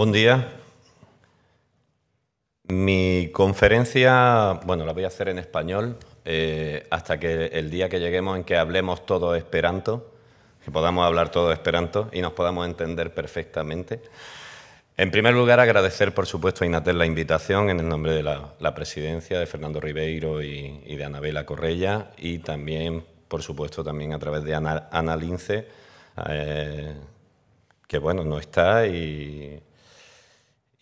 Buen día. Mi conferencia, bueno, la voy a hacer en español eh, hasta que el día que lleguemos en que hablemos todo esperanto, que podamos hablar todo esperanto y nos podamos entender perfectamente. En primer lugar, agradecer, por supuesto, a Inatel la invitación en el nombre de la, presidencia, de Fernando Ribeiro y, de Anabela Correia, y también, por supuesto, también a través de Ana, Lince, eh, que, bueno, no está y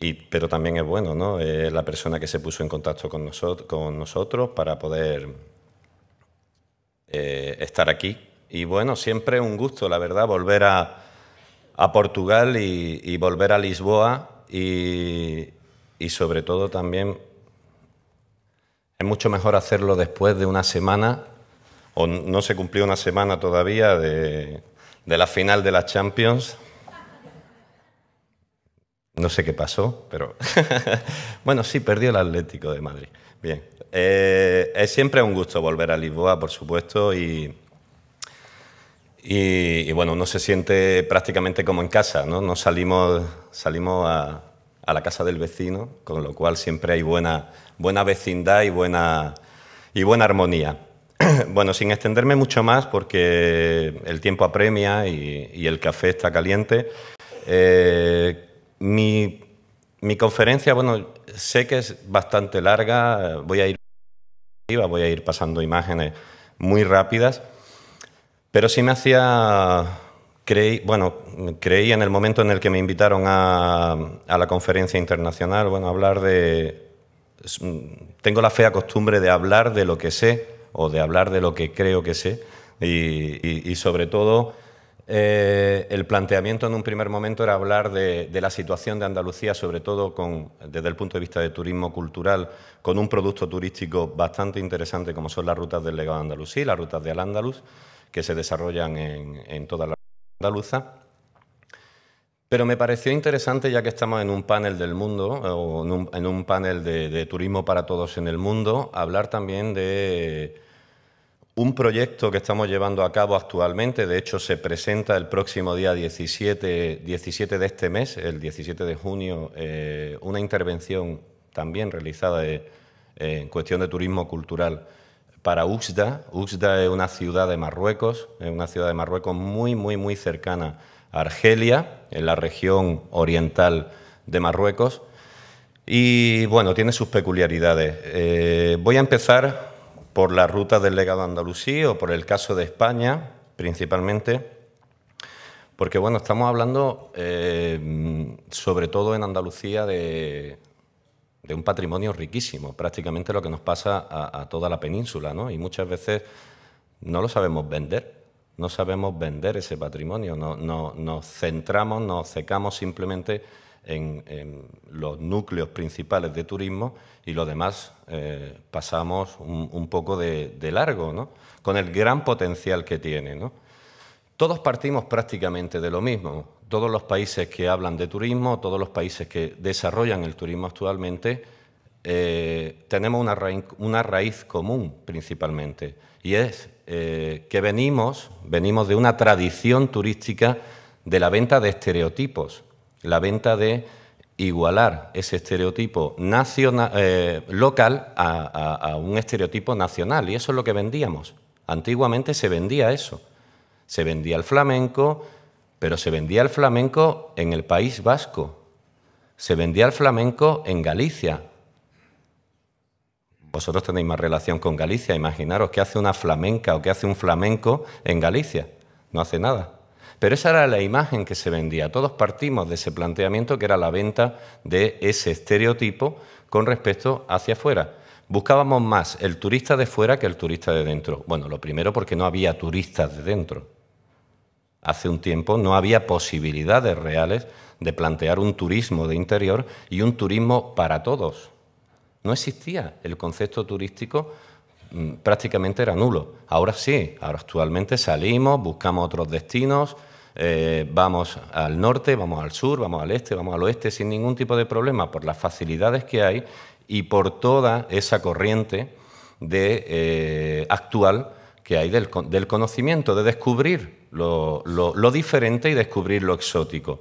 y, pero también es bueno, ¿no? Eh, la persona que se puso en contacto con, nosotros, con nosotros para poder eh, estar aquí. Y bueno, siempre es un gusto, la verdad, volver a, a Portugal y, volver a Lisboa y, y sobre todo también es mucho mejor hacerlo después de una semana, o no se cumplió una semana todavía de, de la final de la Champions, no sé qué pasó, pero... bueno, sí, perdió el Atlético de Madrid. Bien. Eh, es siempre un gusto volver a Lisboa, por supuesto, y, y, bueno, uno se siente prácticamente como en casa, ¿no? Nos salimos, salimos a, la casa del vecino, con lo cual siempre hay buena, buena vecindad y buena, y buena armonía. bueno, sin extenderme mucho más, porque el tiempo apremia y, el café está caliente. Eh, mi, conferencia, bueno, sé que es bastante larga, voy a ir voy a ir pasando imágenes muy rápidas, pero sí me hacía creí, bueno, creí en el momento en el que me invitaron a, a la conferencia internacional, bueno, hablar de tengo la fea costumbre de hablar de lo que sé o de hablar de lo que creo que sé y sobre todo eh, el planteamiento en un primer momento era hablar de, la situación de Andalucía, sobre todo desde el punto de vista de turismo cultural, con un producto turístico bastante interesante como son las rutas del legado de las rutas de Al-Ándalus, que se desarrollan en, toda la andaluza. Pero me pareció interesante, ya que estamos en un panel del mundo, en un, panel de, turismo para todos en el mundo, hablar también de un proyecto que estamos llevando a cabo actualmente, de hecho se presenta el próximo día 17, 17 de este mes, el 17 de junio, eh, una intervención también realizada eh, en cuestión de turismo cultural para Uxda. Uxda es una ciudad de Marruecos, es una ciudad de Marruecos muy, muy, muy cercana a Argelia, en la región oriental de Marruecos. Y bueno, tiene sus peculiaridades. Eh, voy a empezar por la ruta del legado Andalucía o por el caso de España, principalmente, porque bueno, estamos hablando eh, sobre todo en Andalucía de, un patrimonio riquísimo, prácticamente lo que nos pasa a, toda la península, ¿no? Y muchas veces no lo sabemos vender no sabemos vender ese patrimonio, no, nos centramos, nos secamos simplemente en, los núcleos principales de turismo y lo demás eh, pasamos un, poco de, largo, con el gran potencial que tiene. Todos partimos prácticamente de lo mismo. Todos los países que hablan de turismo, todos los países que desarrollan el turismo actualmente, eh, tenemos una raíz, una raíz, común principalmente, y es eh, que venimos, venimos de una tradición turística de la venta de estereotipos, la venta de igualar ese estereotipo nacional, eh, local a, a, un estereotipo nacional. Y eso es lo que vendíamos. Antiguamente se vendía eso. Se vendía el flamenco, pero se vendía el flamenco en el País Vasco. Se vendía el flamenco en Galicia. Vosotros tenéis más relación con Galicia, imaginaros qué hace una flamenca o qué hace un flamenco en Galicia. No hace nada. Pero esa era la imagen que se vendía. Todos partimos de ese planteamiento que era la venta de ese estereotipo con respecto hacia afuera. Buscábamos más el turista de fuera que el turista de dentro. Bueno, lo primero porque no había turistas de dentro. Hace un tiempo no había posibilidades reales de plantear un turismo de interior y un turismo para todos. No existía el concepto turístico mm, prácticamente era nulo. Ahora sí, ahora actualmente salimos, buscamos otros destinos, eh, vamos al norte, vamos al sur, vamos al este, vamos al oeste, sin ningún tipo de problema, por las facilidades que hay y por toda esa corriente eh, actual que hay del, conocimiento, de descubrir lo, lo diferente y descubrir lo exótico.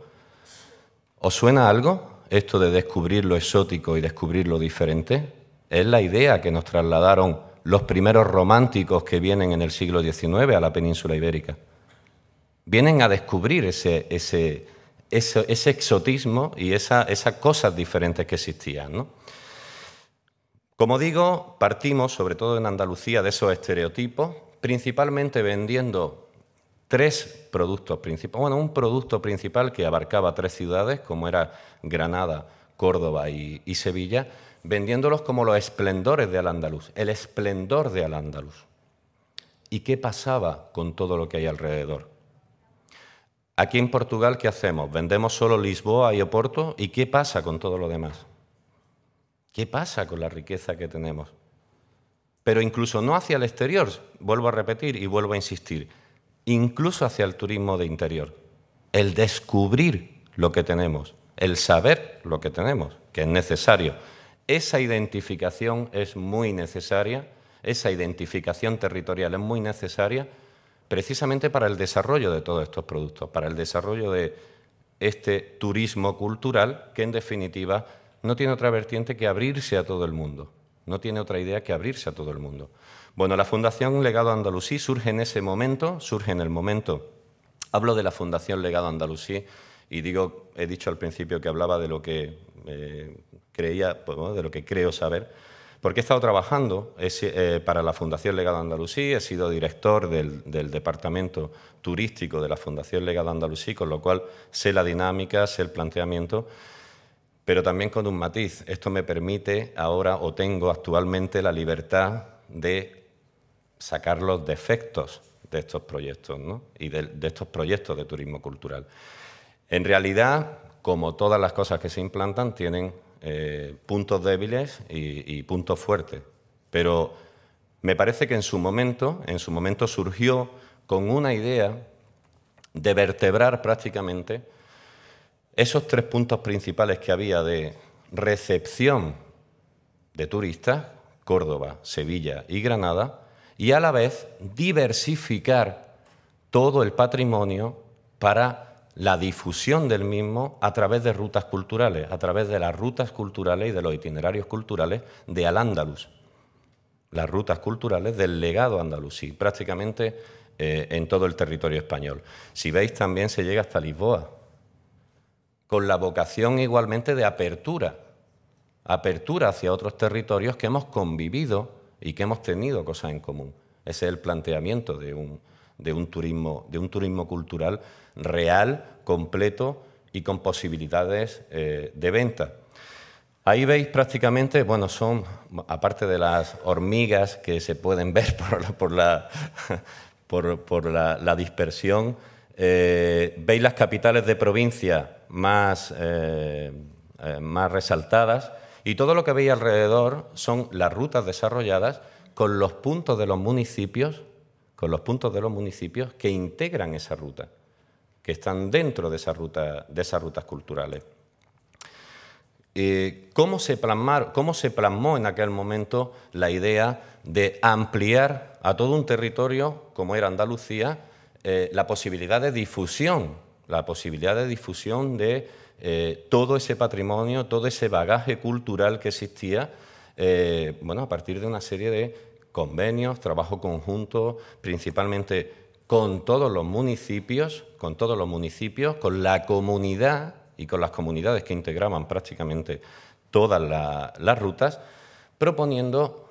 ¿Os suena algo esto de descubrir lo exótico y descubrir lo diferente? Es la idea que nos trasladaron los primeros románticos que vienen en el siglo XIX a la península ibérica vienen a descubrir ese, exotismo y esas cosas diferentes que existían. Como digo, partimos, sobre todo en Andalucía, de esos estereotipos, principalmente vendiendo tres productos principales, bueno, un producto principal que abarcaba tres ciudades, como era Granada, Córdoba y, y Sevilla, vendiéndolos como los esplendores de Al-Andalus, el esplendor de Al-Andalus. ¿Y qué pasaba con todo lo que hay alrededor? Aquí en Portugal, ¿qué hacemos? ¿Vendemos solo Lisboa y Oporto? ¿Y qué pasa con todo lo demás? ¿Qué pasa con la riqueza que tenemos? Pero incluso no hacia el exterior, vuelvo a repetir y vuelvo a insistir, incluso hacia el turismo de interior. El descubrir lo que tenemos, el saber lo que tenemos, que es necesario. Esa identificación es muy necesaria, esa identificación territorial es muy necesaria precisamente para el desarrollo de todos estos productos, para el desarrollo de este turismo cultural que en definitiva no tiene otra vertiente que abrirse a todo el mundo, no tiene otra idea que abrirse a todo el mundo. Bueno, la Fundación Legado Andalusí surge en ese momento, surge en el momento. Hablo de la Fundación Legado Andalusí y digo, he dicho al principio que hablaba de lo que eh, creía, pues, de lo que creo saber porque he estado trabajando eh, para la Fundación Legado Andalusí, he sido director del, Departamento Turístico de la Fundación Legado Andalusí, con lo cual sé la dinámica, sé el planteamiento, pero también con un matiz. Esto me permite ahora o tengo actualmente la libertad de sacar los defectos de estos proyectos ¿no? y de estos proyectos de turismo cultural. En realidad, como todas las cosas que se implantan, tienen eh, puntos débiles y, y puntos fuertes. Pero me parece que en su momento, en su momento surgió con una idea de vertebrar prácticamente esos tres puntos principales que había de recepción de turistas, Córdoba, Sevilla y Granada, y a la vez diversificar todo el patrimonio para la difusión del mismo a través de rutas culturales, a través de las rutas culturales y de los itinerarios culturales de Al-Ándalus, las rutas culturales del legado andalusí, prácticamente eh, en todo el territorio español. Si veis, también se llega hasta Lisboa, con la vocación igualmente de apertura, apertura hacia otros territorios que hemos convivido y que hemos tenido cosas en común. Ese es el planteamiento de un, turismo, de un turismo cultural real, completo y con posibilidades eh, de venta. Ahí veis prácticamente, bueno, son, aparte de las hormigas que se pueden ver por, la, dispersión, eh, veis las capitales de provincia más, eh, más resaltadas y todo lo que veis alrededor son las rutas desarrolladas con los puntos de los municipios, con los puntos de los municipios que integran esa ruta que están dentro de, de esas rutas culturales. Eh, ¿cómo, se plasmó en aquel momento la idea de ampliar a todo un territorio como era Andalucía eh, la posibilidad de difusión, la posibilidad de difusión de eh, todo ese patrimonio, todo ese bagaje cultural que existía, bueno, a partir de una serie de convenios, trabajo conjunto, principalmente con todos los municipios, con todos los municipios, con la comunidad y con las comunidades que integraban prácticamente todas las rutas, proponiendo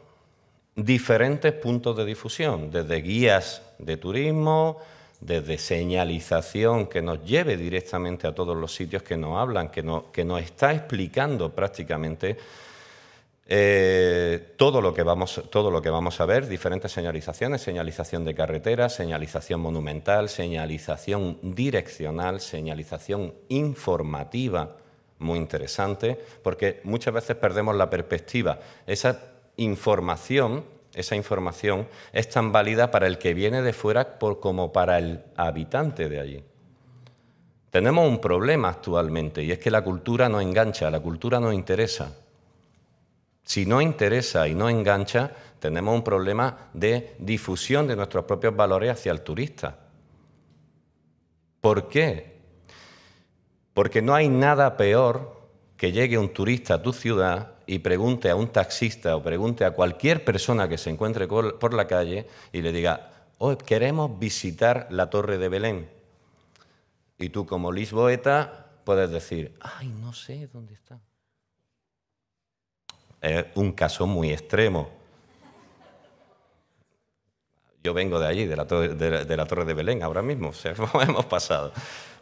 diferentes puntos de difusión, desde guías de turismo, desde señalización que nos lleve directamente a todos los sitios que nos hablan, que, no, que nos está explicando prácticamente eh, todo, lo que vamos, todo lo que vamos a ver, diferentes señalizaciones, señalización de carretera, señalización monumental, señalización direccional, señalización informativa, muy interesante, porque muchas veces perdemos la perspectiva. Esa información, esa información es tan válida para el que viene de fuera como para el habitante de allí. Tenemos un problema actualmente y es que la cultura no engancha, la cultura no interesa. Si no interesa y no engancha, tenemos un problema de difusión de nuestros propios valores hacia el turista. ¿Por qué? Porque no hay nada peor que llegue un turista a tu ciudad y pregunte a un taxista o pregunte a cualquier persona que se encuentre por la calle y le diga, hoy oh, queremos visitar la Torre de Belén. Y tú como lisboeta puedes decir, ay, no sé dónde está es un caso muy extremo. Yo vengo de allí, de la, torre, de, Belén, ahora mismo, o hemos pasado.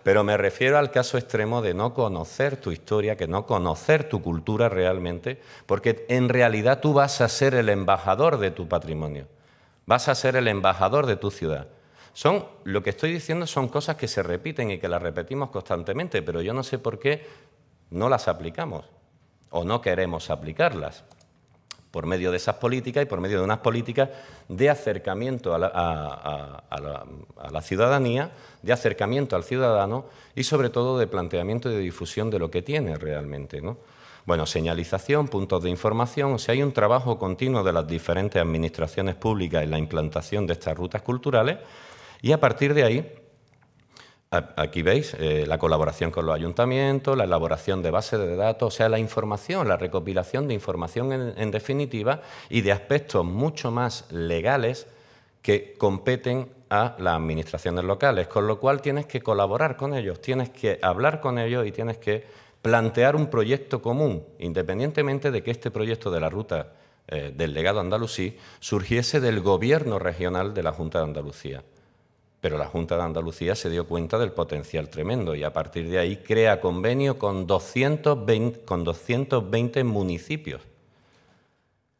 Pero me refiero al caso extremo de no conocer tu historia, que no conocer tu cultura realmente, porque en realidad tú vas a ser el embajador de tu patrimonio, vas a ser el embajador de tu ciudad. Son, lo que estoy diciendo son cosas que se repiten y que las repetimos constantemente, pero yo no sé por qué no las aplicamos o no queremos aplicarlas por medio de esas políticas y por medio de unas políticas de acercamiento a la, ciudadanía, de acercamiento al ciudadano y sobre todo de planteamiento y de difusión de lo que tiene realmente. Bueno, señalización, puntos de información, o sea, hay un trabajo continuo de las diferentes administraciones públicas en la implantación de estas rutas culturales y a partir de ahí Aquí veis eh, la colaboración con los ayuntamientos, la elaboración de bases de datos, o sea, la información, la recopilación de información en, definitiva y de aspectos mucho más legales que competen a las administraciones locales, con lo cual tienes que colaborar con ellos, tienes que hablar con ellos y tienes que plantear un proyecto común, independientemente de que este proyecto de la ruta eh, del legado andalusí surgiese del gobierno regional de la Junta de Andalucía pero la Junta de Andalucía se dio cuenta del potencial tremendo y a partir de ahí crea convenio con 220, con 220 municipios.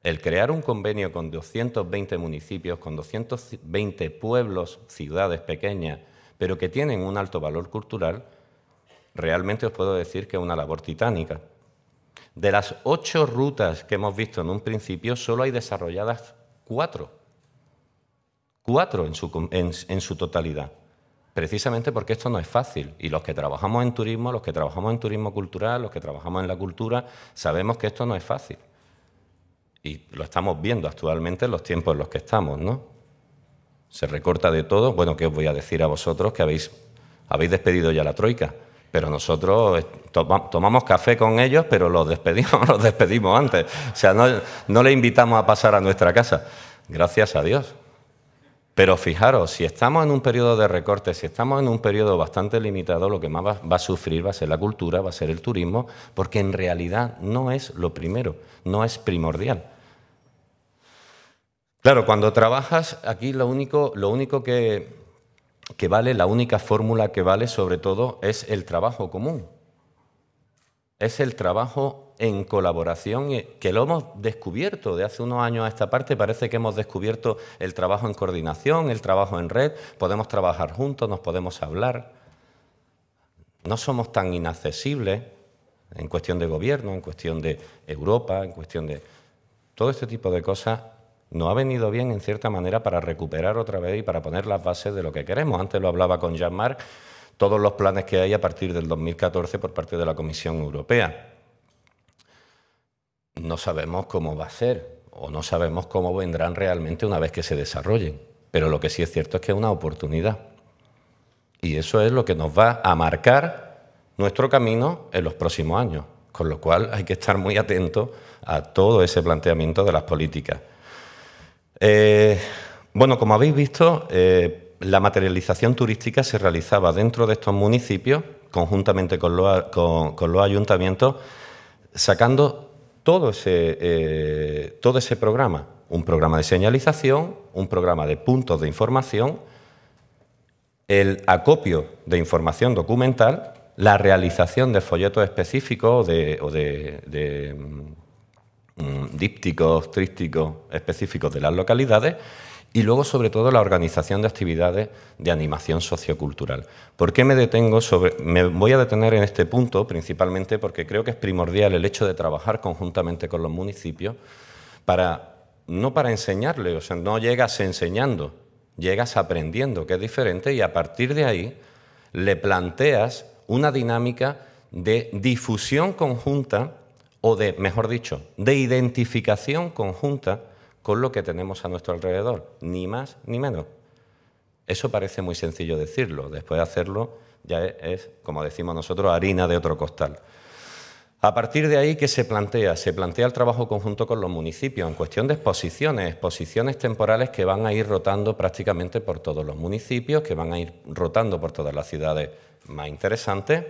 El crear un convenio con 220 municipios, con 220 pueblos, ciudades pequeñas, pero que tienen un alto valor cultural, realmente os puedo decir que es una labor titánica. De las ocho rutas que hemos visto en un principio, solo hay desarrolladas cuatro cuatro en su, totalidad precisamente porque esto no es fácil. Y los que trabajamos en turismo, los que trabajamos en turismo cultural, los que trabajamos en la cultura, sabemos que esto no es fácil. Y lo estamos viendo actualmente en los tiempos en los que estamos, ¿no? Se recorta de todo. Bueno, ¿qué os voy a decir a vosotros que habéis, habéis despedido ya la troika? Pero nosotros tomamos café con ellos, pero los despedimos, los despedimos antes. O sea, no, no le invitamos a pasar a nuestra casa. Gracias a Dios. Pero fijaros, si estamos en un periodo de recorte, si estamos en un periodo bastante limitado, lo que más va, a sufrir va a ser la cultura, va a ser el turismo, porque en realidad no es lo primero, no es primordial. Claro, cuando trabajas aquí lo único, lo único que, que vale, la única fórmula que vale sobre todo es el trabajo común. Es el trabajo en colaboración, eh, que lo hemos descubierto de hace unos años a esta parte, parece que hemos descubierto el trabajo en coordinación, el trabajo en red, podemos trabajar juntos, nos podemos hablar, no somos tan inaccesibles en cuestión de gobierno, en cuestión de Europa, en cuestión de... Todo este tipo de cosas nos ha venido bien en cierta manera para recuperar otra vez y para poner las bases de lo que queremos. Antes lo hablaba con Jean-Marc, todos los planes que hay a partir del 2014 por parte de la Comisión Europea no sabemos cómo va a ser o no sabemos cómo vendrán realmente una vez que se desarrollen. Pero lo que sí es cierto es que es una oportunidad. Y eso es lo que nos va a marcar nuestro camino en los próximos años. Con lo cual hay que estar muy atentos a todo ese planteamiento de las políticas. Eh, bueno, como habéis visto, eh, la materialización turística se realizaba dentro de estos municipios, conjuntamente con con los ayuntamientos, sacando eh, todo ese, programa, un programa de señalización, un programa de puntos de información, el acopio de información documental, la realización de folletos específicos de, o de, mm, dípticos, trísticos específicos de las localidades y luego sobre todo la organización de actividades de animación sociocultural. ¿Por qué me detengo me voy a detener en este punto principalmente porque creo que es primordial el hecho de trabajar conjuntamente con los municipios para no para enseñarle, o sea, no llegas enseñando, llegas aprendiendo, que es diferente y a partir de ahí le planteas una dinámica de difusión conjunta o de, mejor dicho, de identificación conjunta con lo que tenemos a nuestro alrededor, ni más ni menos. Eso parece muy sencillo decirlo, después de hacerlo ya es, como decimos nosotros, harina de otro costal. A partir de ahí, ¿qué se plantea? Se plantea el trabajo conjunto con los municipios en cuestión de exposiciones, exposiciones temporales que van a ir rotando prácticamente por todos los municipios, que van a ir rotando por todas las ciudades más interesantes,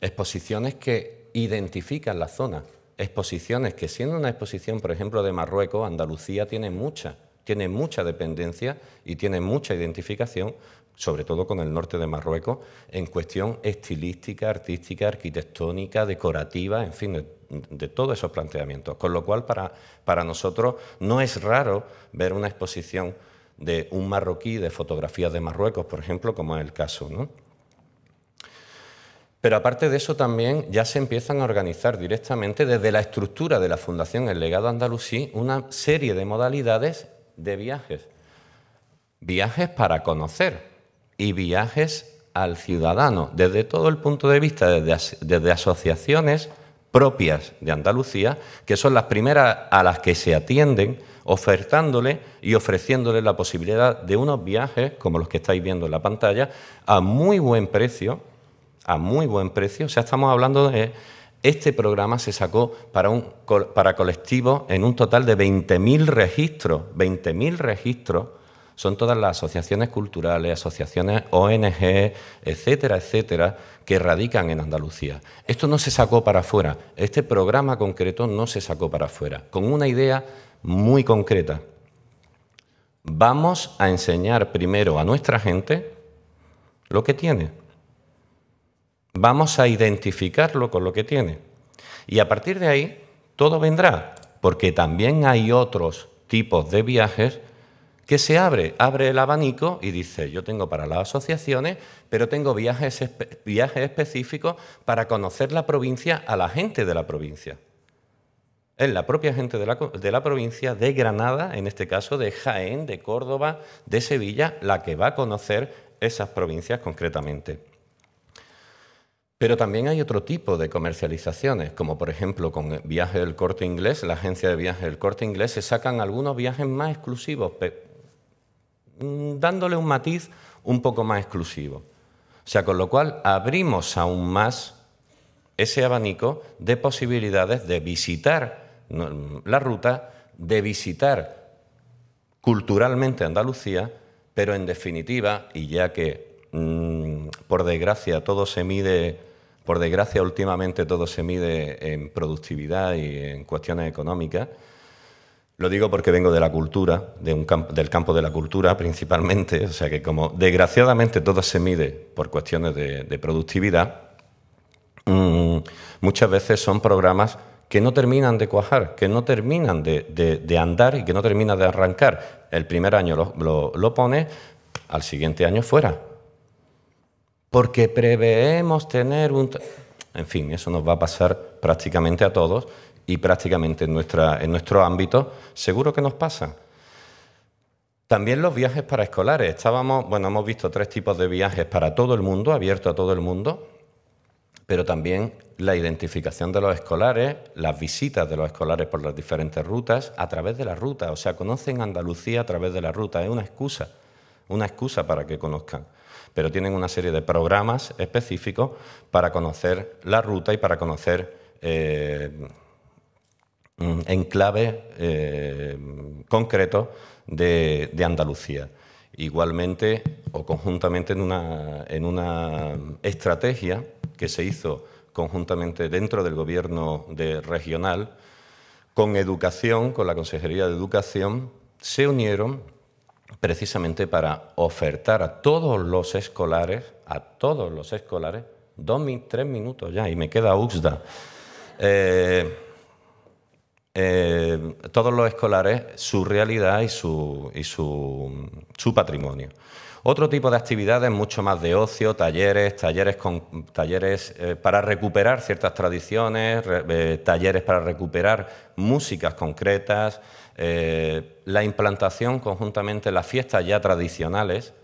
exposiciones que identifican la zona exposiciones, que siendo una exposición, por ejemplo, de Marruecos, Andalucía tiene mucha, tiene mucha dependencia y tiene mucha identificación, sobre todo con el norte de Marruecos, en cuestión estilística, artística, arquitectónica, decorativa, en fin, de, todos esos planteamientos. Con lo cual, para, para nosotros no es raro ver una exposición de un marroquí de fotografías de Marruecos, por ejemplo, como es el caso, ¿no? Pero aparte de eso también ya se empiezan a organizar directamente desde la estructura de la Fundación El Legado Andalusí una serie de modalidades de viajes. Viajes para conocer y viajes al ciudadano, desde todo el punto de vista, desde, desde asociaciones propias de Andalucía, que son las primeras a las que se atienden, ofertándole y ofreciéndole la posibilidad de unos viajes, como los que estáis viendo en la pantalla, a muy buen precio a muy buen precio. O sea, estamos hablando de... Este programa se sacó para, un, para colectivos en un total de 20.000 registros. 20.000 registros son todas las asociaciones culturales, asociaciones ONG, etcétera, etcétera, que radican en Andalucía. Esto no se sacó para afuera. Este programa concreto no se sacó para afuera, con una idea muy concreta. Vamos a enseñar primero a nuestra gente lo que tiene vamos a identificarlo con lo que tiene. Y a partir de ahí, todo vendrá, porque también hay otros tipos de viajes que se abre, abre el abanico y dice, yo tengo para las asociaciones, pero tengo viajes, específicos para conocer la provincia a la gente de la provincia. Es la propia gente de la, de la provincia de Granada, en este caso de Jaén, de Córdoba, de Sevilla, la que va a conocer esas provincias concretamente. Pero también hay otro tipo de comercializaciones, como por ejemplo con Viaje del Corte Inglés, la agencia de Viaje del Corte Inglés se sacan algunos viajes más exclusivos, mm, dándole un matiz un poco más exclusivo. O sea, con lo cual abrimos aún más ese abanico de posibilidades de visitar la ruta, de visitar culturalmente Andalucía, pero en definitiva, y ya que mm, por desgracia todo se mide por desgracia, últimamente todo se mide en productividad y en cuestiones económicas. Lo digo porque vengo de la cultura, del campo de la cultura principalmente, o sea que como desgraciadamente todo se mide por cuestiones de, productividad, mm, muchas veces son programas que no terminan de cuajar, que no terminan de, andar y que no terminan de arrancar. El primer año lo, pone, al siguiente año fuera porque preveemos tener un... En fin, eso nos va a pasar prácticamente a todos y prácticamente en, nuestra, en nuestro ámbito seguro que nos pasa. También los viajes para escolares. Estábamos, bueno, hemos visto tres tipos de viajes para todo el mundo, abierto a todo el mundo, pero también la identificación de los escolares, las visitas de los escolares por las diferentes rutas, a través de la ruta. O sea, conocen Andalucía a través de la ruta. Es una excusa, una excusa para que conozcan pero tienen una serie de programas específicos para conocer la ruta y para conocer eh, mm, enclaves eh, concretos de, Andalucía. Igualmente o conjuntamente en una, en una estrategia que se hizo conjuntamente dentro del gobierno regional, con educación, con la Consejería de Educación, se unieron precisamente para ofertar a todos los escolares, a todos los escolares, dos, tres minutos ya, y me queda UXDA. Eh, eh, todos los escolares su realidad y, su, su, patrimonio. Otro tipo de actividades, mucho más de ocio, talleres, talleres, con, talleres eh, para recuperar ciertas tradiciones, talleres para recuperar músicas concretas, eh, la implantación conjuntamente, las fiestas ya tradicionales,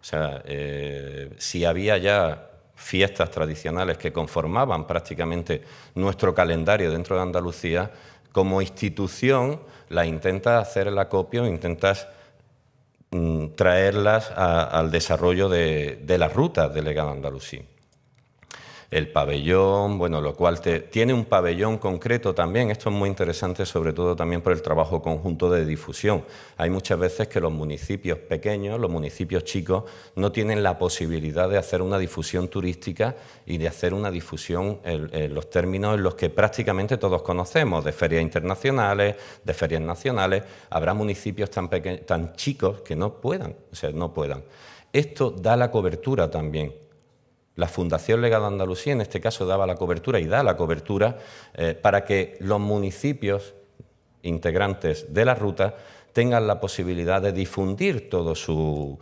o sea, eh, si había ya fiestas tradicionales que conformaban prácticamente nuestro calendario dentro de Andalucía, como institución la intentas hacer el acopio, intentas mm, traerlas al desarrollo de, las rutas del legado andalusí el pabellón, bueno, lo cual te, tiene un pabellón concreto también. Esto es muy interesante, sobre todo también por el trabajo conjunto de difusión. Hay muchas veces que los municipios pequeños, los municipios chicos, no tienen la posibilidad de hacer una difusión turística y de hacer una difusión en, los términos en los que prácticamente todos conocemos, de ferias internacionales, de ferias nacionales. Habrá municipios tan, tan chicos que no puedan, o sea, no puedan. Esto da la cobertura también la Fundación Legado Andalucía en este caso daba la cobertura y da la cobertura eh, para que los municipios integrantes de la ruta tengan la posibilidad de difundir toda su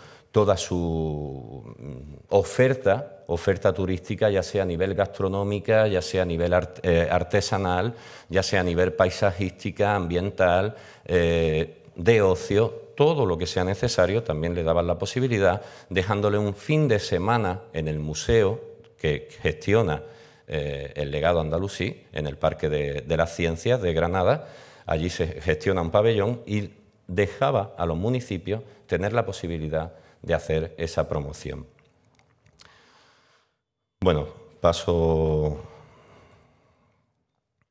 mm, oferta, oferta turística, ya sea a nivel gastronómica, ya sea a nivel eh, artesanal, ya sea a nivel paisajística, ambiental, eh, de ocio, todo lo que sea necesario, también le daban la posibilidad, dejándole un fin de semana en el museo que gestiona eh, el legado andalusí, en el Parque de, de las Ciencias de Granada. Allí se gestiona un pabellón y dejaba a los municipios tener la posibilidad de hacer esa promoción. Bueno, paso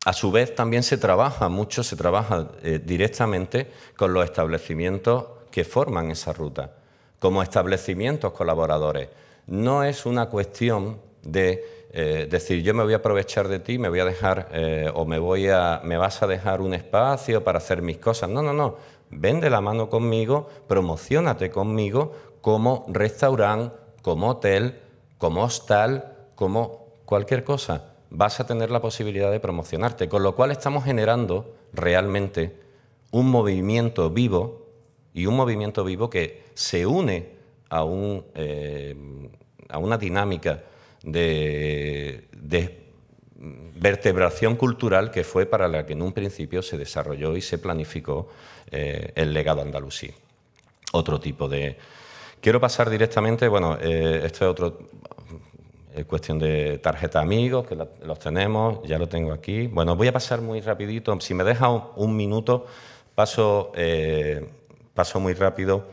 a su vez, también se trabaja mucho, se trabaja eh, directamente con los establecimientos que forman esa ruta, como establecimientos colaboradores. No es una cuestión de eh, decir yo me voy a aprovechar de ti, me voy a dejar eh, o me voy a, me vas a dejar un espacio para hacer mis cosas. No, no, no. Vende la mano conmigo, promocionate conmigo como restaurante, como hotel, como hostal, como cualquier cosa vas a tener la posibilidad de promocionarte, con lo cual estamos generando realmente un movimiento vivo y un movimiento vivo que se une a, eh, una dinámica de, vertebración cultural que fue para la que en un principio se desarrolló y se planificó eh, el legado andalusí. Otro tipo de... Quiero pasar directamente, bueno, eh, esto es otro, es cuestión de tarjeta amigos, que los tenemos, ya lo tengo aquí. Bueno, voy a pasar muy rapidito. Si me deja un, minuto, paso, eh, paso muy rápido.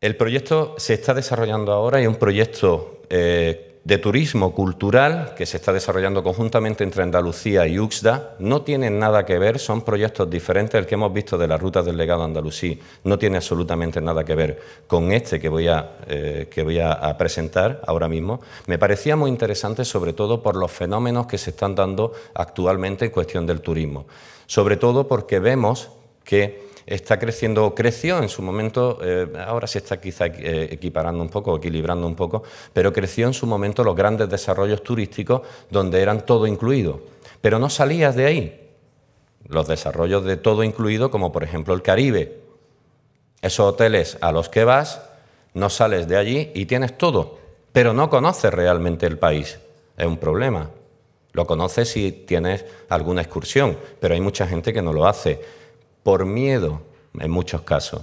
El proyecto se está desarrollando ahora y es un proyecto eh, de turismo cultural que se está desarrollando conjuntamente entre Andalucía y Uxda no tienen nada que ver, son proyectos diferentes ...el que hemos visto de las rutas del legado andalusí, no tiene absolutamente nada que ver con este que voy a, eh, que voy a presentar ahora mismo. Me parecía muy interesante sobre todo por los fenómenos que se están dando actualmente en cuestión del turismo, sobre todo porque vemos que está creciendo o creció en su momento, eh, ahora sí está quizá eh, equiparando un poco, equilibrando un poco, pero creció en su momento los grandes desarrollos turísticos donde eran todo incluido. Pero no salías de ahí. Los desarrollos de todo incluido, como por ejemplo el Caribe. Esos hoteles a los que vas, no sales de allí y tienes todo, pero no conoces realmente el país. Es un problema. Lo conoces si tienes alguna excursión, pero hay mucha gente que no lo hace por miedo en muchos casos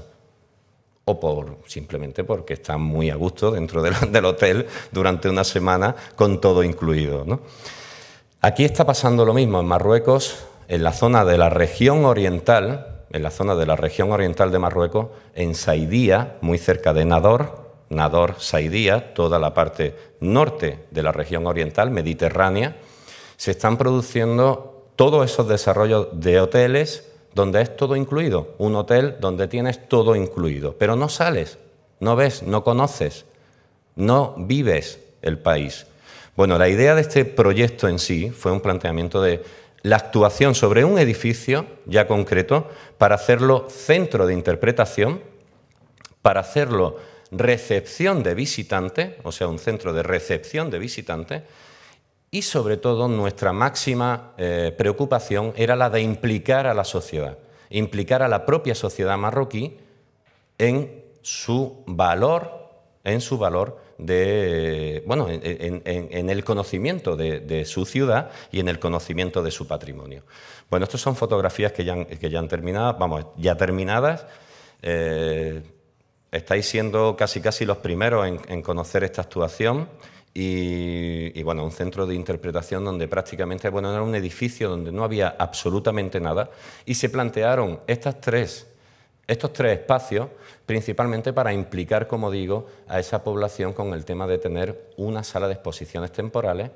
o por simplemente porque están muy a gusto dentro del, hotel durante una semana con todo incluido. Aquí está pasando lo mismo en Marruecos, en la zona de la región oriental, en la zona de la región oriental de Marruecos, en Saidía, muy cerca de Nador, Nador, Saidía, toda la parte norte de la región oriental, mediterránea, se están produciendo todos esos desarrollos de hoteles donde es todo incluido, un hotel donde tienes todo incluido, pero no sales, no ves, no conoces, no vives el país. Bueno, la idea de este proyecto en sí fue un planteamiento de la actuación sobre un edificio ya concreto para hacerlo centro de interpretación, para hacerlo recepción de visitantes, o sea, un centro de recepción de visitantes, y sobre todo nuestra máxima eh, preocupación era la de implicar a la sociedad, implicar a la propia sociedad marroquí en su valor, en su valor de, bueno, en, el conocimiento de, su ciudad y en el conocimiento de su patrimonio. Bueno, estas son fotografías que ya han, terminado, vamos, ya terminadas. Eh, estáis siendo casi casi los primeros en conocer esta actuación. Y, bueno, un centro de interpretación donde prácticamente, bueno, era un edificio donde no había absolutamente nada y se plantearon estas tres, estos tres espacios principalmente para implicar, como digo, a esa población con el tema de tener una sala de exposiciones temporales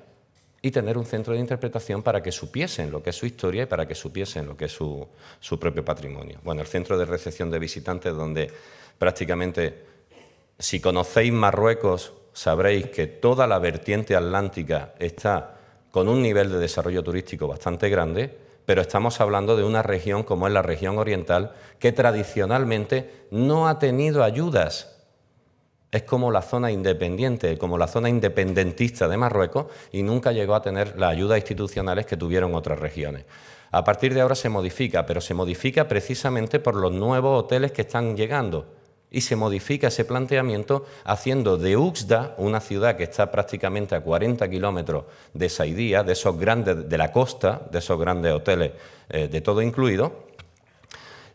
y tener un centro de interpretación para que supiesen lo que es su historia y para que supiesen lo que es su, su propio patrimonio. Bueno, el centro de recepción de visitantes donde prácticamente, si conocéis Marruecos, sabréis que toda la vertiente atlántica está con un nivel de desarrollo turístico bastante grande, pero estamos hablando de una región como es la región oriental, que tradicionalmente no ha tenido ayudas. Es como la zona independiente, como la zona independentista de Marruecos, y nunca llegó a tener las ayudas institucionales que tuvieron otras regiones. A partir de ahora se modifica, pero se modifica precisamente por los nuevos hoteles que están llegando y se modifica ese planteamiento haciendo de Uxda, una ciudad que está prácticamente a 40 kilómetros de Saidía, de esos grandes, de la costa, de esos grandes hoteles, eh, de todo incluido,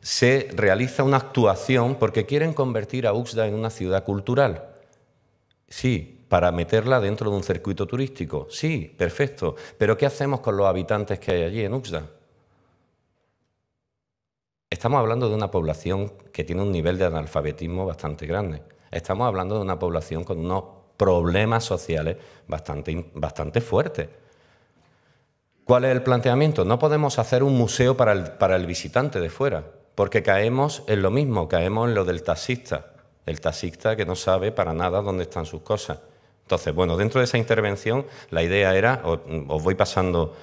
se realiza una actuación porque quieren convertir a Uxda en una ciudad cultural. Sí, para meterla dentro de un circuito turístico. Sí, perfecto. Pero ¿qué hacemos con los habitantes que hay allí en Uxda? Estamos hablando de una población que tiene un nivel de analfabetismo bastante grande. Estamos hablando de una población con unos problemas sociales bastante, bastante fuertes. ¿Cuál es el planteamiento? No podemos hacer un museo para para el visitante de fuera, porque caemos en lo mismo, caemos en lo del taxista, el taxista que no sabe para nada dónde están sus cosas. Entonces, bueno, dentro de esa intervención la idea era, os voy pasando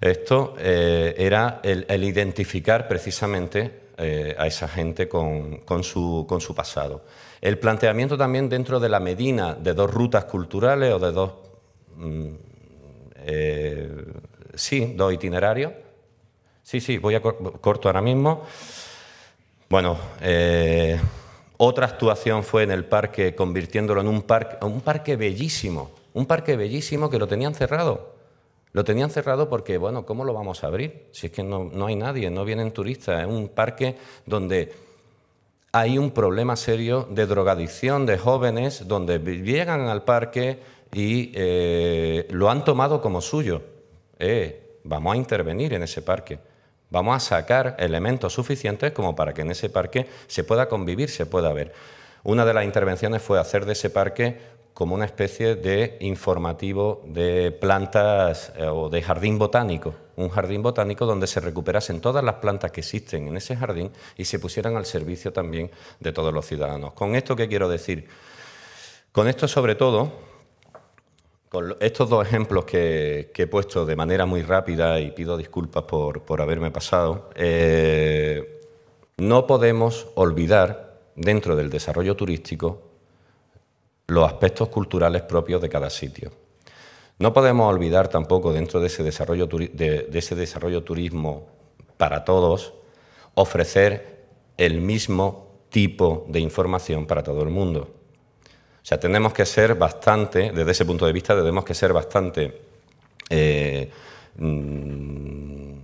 esto eh, era el, identificar precisamente eh, a esa gente con, su, pasado. El planteamiento también dentro de la Medina de dos rutas culturales o de dos... Mm, eh, sí, dos itinerarios. Sí, sí, voy a corto ahora mismo. Bueno, otra actuación fue en el parque, convirtiéndolo en un parque, un parque bellísimo, un parque bellísimo que lo tenían cerrado. Lo tenían cerrado porque, bueno, ¿cómo lo vamos a abrir? Si es que no, hay nadie, no vienen turistas, es un parque donde hay un problema serio de drogadicción de jóvenes donde llegan al parque y eh, lo han tomado como suyo. Eh, vamos a intervenir en ese parque. Vamos a sacar elementos suficientes como para que en ese parque se pueda convivir, se pueda ver. Una de las intervenciones fue hacer de ese parque como una especie de informativo de plantas eh, o de jardín botánico, un jardín botánico donde se recuperasen todas las plantas que existen en ese jardín y se pusieran al servicio también de todos los ciudadanos. ¿Con esto qué quiero decir? Con esto sobre todo, con estos dos ejemplos que, he puesto de manera muy rápida y pido disculpas por, haberme pasado, eh, no podemos olvidar dentro del desarrollo turístico los aspectos culturales propios de cada sitio. No podemos olvidar tampoco dentro de ese desarrollo, de, ese desarrollo turismo para todos, ofrecer el mismo tipo de información para todo el mundo. O sea, tenemos que ser bastante, desde ese punto de vista, tenemos que ser bastante eh, mm,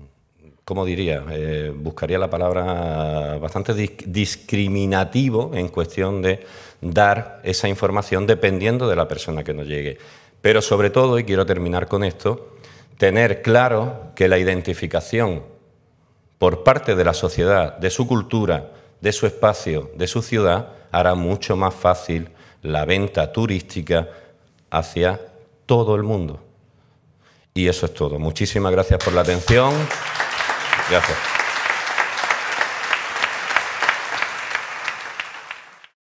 ¿cómo diría? Eh, buscaría la palabra bastante discriminativo en cuestión de dar esa información dependiendo de la persona que nos llegue. Pero sobre todo, y quiero terminar con esto, tener claro que la identificación por parte de la sociedad, de su cultura, de su espacio, de su ciudad, hará mucho más fácil la venta turística hacia todo el mundo. Y eso es todo. Muchísimas gracias por la atención. Gracias.